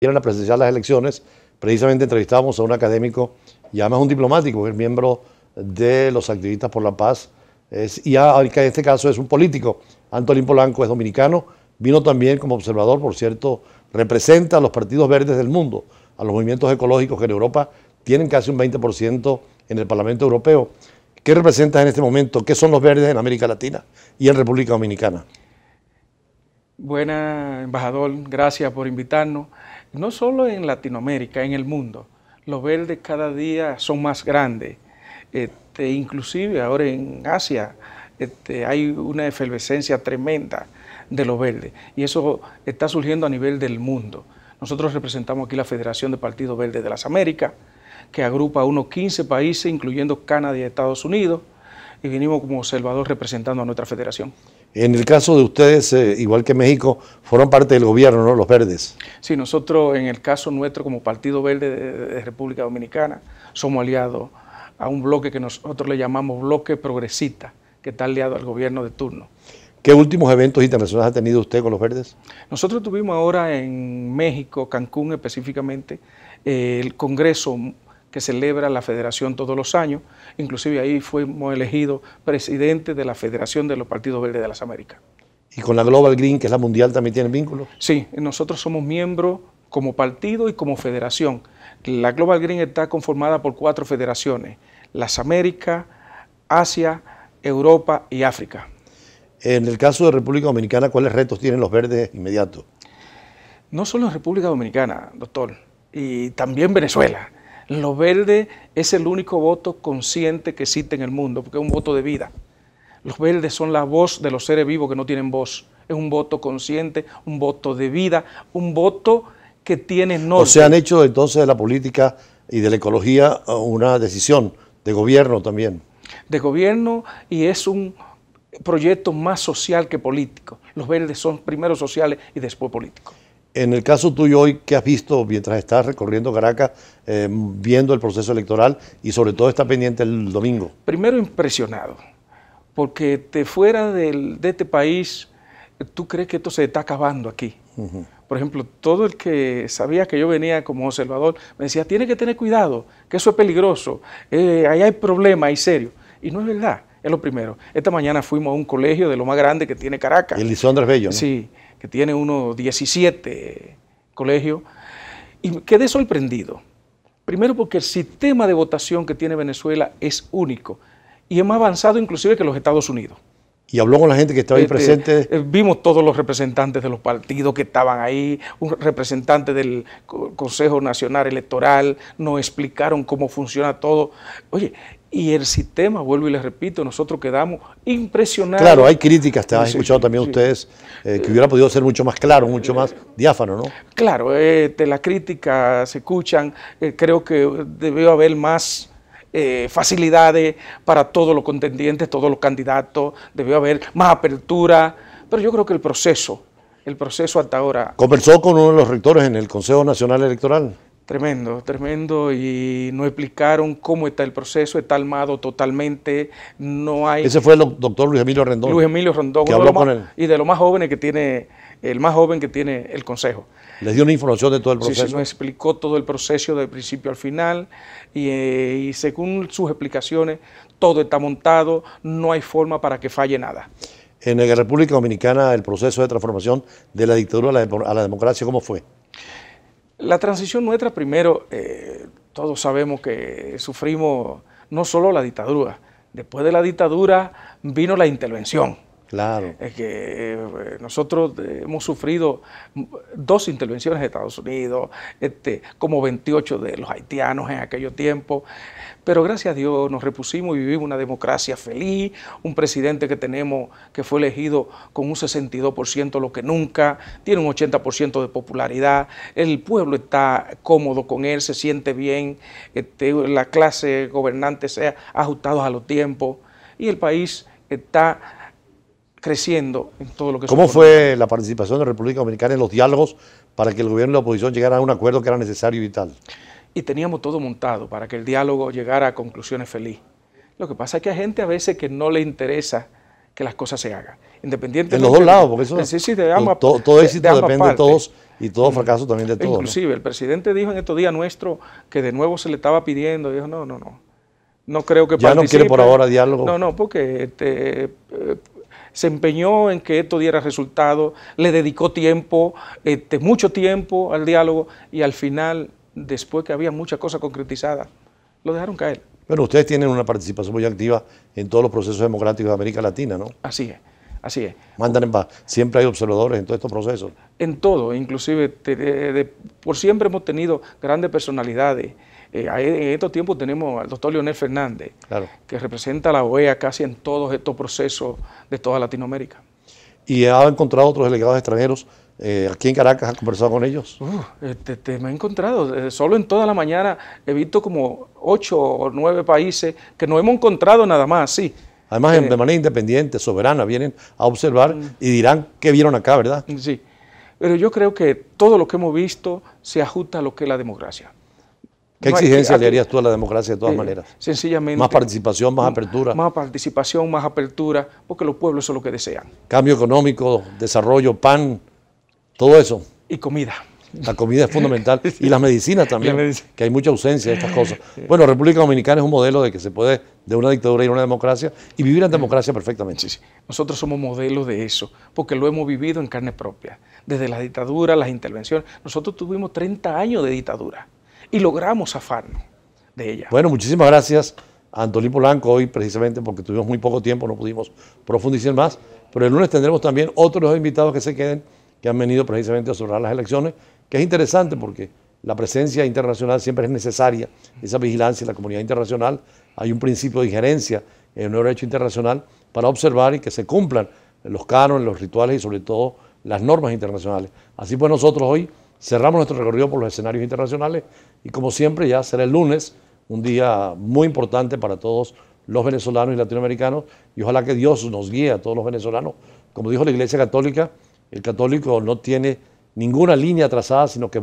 Vieron a presenciar las elecciones, precisamente entrevistamos a un académico y además un diplomático, que es miembro de los activistas por la paz, y ahorita en este caso es un político. Antolín Polanco es dominicano, vino también como observador, por cierto, representa a los partidos verdes del mundo, a los movimientos ecológicos que en Europa tienen casi un 20% en el Parlamento Europeo. ¿Qué representas en este momento? ¿Qué son los verdes en América Latina y en República Dominicana? Buena, embajador, gracias por invitarnos no solo en Latinoamérica, en el mundo. Los verdes cada día son más grandes. Este, inclusive ahora en Asia este, hay una efervescencia tremenda de los verdes y eso está surgiendo a nivel del mundo. Nosotros representamos aquí la Federación de Partidos Verdes de las Américas, que agrupa unos 15 países, incluyendo Canadá y Estados Unidos y vinimos como observador representando a nuestra federación. En el caso de ustedes, eh, igual que México, fueron parte del gobierno, ¿no? Los verdes. Sí, nosotros en el caso nuestro como Partido Verde de, de República Dominicana somos aliados a un bloque que nosotros le llamamos bloque progresista, que está aliado al gobierno de turno. ¿Qué últimos eventos internacionales ha tenido usted con los verdes? Nosotros tuvimos ahora en México, Cancún específicamente, el Congreso que celebra la federación todos los años. Inclusive ahí fuimos elegidos presidente de la Federación de los Partidos Verdes de las Américas. ¿Y con la Global Green, que es la mundial, también tienen vínculo? Sí, nosotros somos miembros como partido y como federación. La Global Green está conformada por cuatro federaciones, las Américas, Asia, Europa y África. En el caso de República Dominicana, ¿cuáles retos tienen los verdes inmediatos? No solo en República Dominicana, doctor, y también Venezuela. Los verdes es el único voto consciente que existe en el mundo, porque es un voto de vida. Los verdes son la voz de los seres vivos que no tienen voz. Es un voto consciente, un voto de vida, un voto que tiene no. O se han hecho entonces de la política y de la ecología eh, una decisión de gobierno también. De gobierno y es un proyecto más social que político. Los verdes son primero sociales y después políticos. En el caso tuyo hoy, ¿qué has visto mientras estás recorriendo Caracas, eh, viendo el proceso electoral y sobre todo está pendiente el domingo? Primero impresionado, porque te fuera de este país, tú crees que esto se está acabando aquí. Por ejemplo, todo el que sabía que yo venía como observador me decía, tiene que tener cuidado, que eso es peligroso, eh, ahí hay problemas, hay serio. Y no es verdad, es lo primero. Esta mañana fuimos a un colegio de lo más grande que tiene Caracas. El Lisandro Bello. ¿no? Sí que tiene unos 17 colegios, y quedé sorprendido. Primero porque el sistema de votación que tiene Venezuela es único y es más avanzado inclusive que los Estados Unidos. Y habló con la gente que estaba ahí este, presente. Eh, vimos todos los representantes de los partidos que estaban ahí, un representante del Consejo Nacional Electoral, nos explicaron cómo funciona todo. Oye, y el sistema, vuelvo y les repito, nosotros quedamos impresionados. Claro, hay críticas, te han escuchado también ustedes, eh, que hubiera podido ser mucho más claro, mucho más diáfano, ¿no? Claro, este, las críticas se escuchan, eh, creo que debió haber más eh, facilidades para todos los contendientes, todos los candidatos, debió haber más apertura, pero yo creo que el proceso, el proceso hasta ahora... ¿Conversó con uno de los rectores en el Consejo Nacional Electoral? Tremendo, tremendo. Y nos explicaron cómo está el proceso, está armado totalmente, no hay... Ese fue el doctor Luis Emilio Rendón. Luis Emilio Rendón, Y de los más jóvenes que tiene, el más joven que tiene el Consejo. Les dio una información de todo el proceso. nos explicó todo el proceso del principio al final y, eh, y según sus explicaciones, todo está montado, no hay forma para que falle nada. En la República Dominicana, el proceso de transformación de la dictadura a la democracia, ¿cómo fue? La transición nuestra, primero, eh, todos sabemos que sufrimos no solo la dictadura, después de la dictadura vino la intervención Claro. Es que eh, nosotros eh, hemos sufrido dos intervenciones de Estados Unidos, este, como 28 de los haitianos en aquellos tiempo, pero gracias a Dios nos repusimos y vivimos una democracia feliz, un presidente que tenemos que fue elegido con un 62% lo que nunca, tiene un 80% de popularidad, el pueblo está cómodo con él, se siente bien, este, la clase gobernante se ha ajustado a los tiempos y el país está creciendo en todo lo que ¿Cómo fue la participación de la República Dominicana en los diálogos para que el gobierno y la oposición llegaran a un acuerdo que era necesario y vital? Y teníamos todo montado para que el diálogo llegara a conclusiones felices. Lo que pasa es que hay gente a veces que no le interesa que las cosas se hagan. Independientemente. En los dos lados, porque eso. es todo, éxito depende de todos y todo mm. fracaso también de todos. Inclusive, el presidente dijo en estos días nuestro que de nuevo se le estaba pidiendo. Dijo, no, no, no. No creo que Ya no quiere por ahora diálogo. No, no, porque este, eh, se empeñó en que esto diera resultado, le dedicó tiempo, este, mucho tiempo al diálogo y al final, después que había muchas cosas concretizadas, lo dejaron caer. Bueno, ustedes tienen una participación muy activa en todos los procesos democráticos de América Latina, ¿no? Así es, así es. Mandan en paz. Siempre hay observadores en todos estos procesos. En todo, inclusive, eh, por siempre hemos tenido grandes personalidades. Eh, en estos tiempos tenemos al doctor Leonel Fernández, que representa a la OEA casi en todos estos procesos de toda Latinoamérica. ¿Y ha encontrado otros delegados extranjeros eh, aquí en Caracas? ha conversado con ellos? Este, me he encontrado. Eh, solo en toda la mañana he visto como ocho o nueve países que no hemos encontrado nada más, sí. Además, de manera independiente, soberana, vienen a observar mm. y dirán qué vieron acá, ¿verdad? Sí. Pero yo creo que todo lo que hemos visto se ajusta a lo que es la democracia. ¿Qué exigencia le harías tú a la democracia de todas maneras? Sencillamente. Más participación, más apertura. Más participación, más apertura, porque los pueblos son lo que desean. Cambio económico, desarrollo, pan, todo eso. Y comida. La comida es fundamental y las medicinas también, que hay mucha ausencia de estas cosas. Bueno, República Dominicana es un modelo de que se puede de una dictadura ir a una democracia y vivir en democracia perfectamente. Sí, sí. Nosotros somos modelos de eso, porque lo hemos vivido en carne propia. Desde la dictadura, las intervenciones. Nosotros tuvimos 30 años de dictadura y logramos zafarnos de ella. Bueno, muchísimas gracias a Antolín Polanco hoy precisamente porque tuvimos muy poco tiempo, no pudimos profundizar más, pero el lunes tendremos también otros invitados que se queden, que han venido precisamente a observar las elecciones, que es interesante porque la presencia internacional siempre es necesaria, esa vigilancia en la comunidad internacional, hay un principio de injerencia en el derecho internacional para observar y que se cumplan los cánones, los rituales y sobre todo las normas internacionales. Así pues nosotros hoy cerramos nuestro recorrido por los escenarios internacionales y como siempre, ya será el lunes, un día muy importante para todos los venezolanos y latinoamericanos. Y ojalá que Dios nos guíe a todos los venezolanos. Como dijo la Iglesia Católica, el católico no tiene ninguna línea trazada, sino que